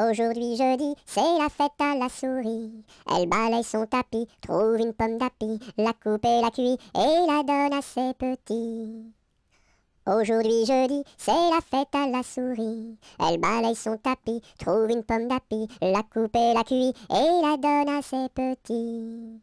Aujourd'hui jeudi, c'est la fête à la souris. Elle balaye son tapis, trouve une pomme d'api, la coupe et la cuit et la donne à ses petits. Aujourd'hui jeudi, c'est la fête à la souris. Elle balaye son tapis, trouve une pomme d'api, la coupe et la cuit et la donne à ses petits.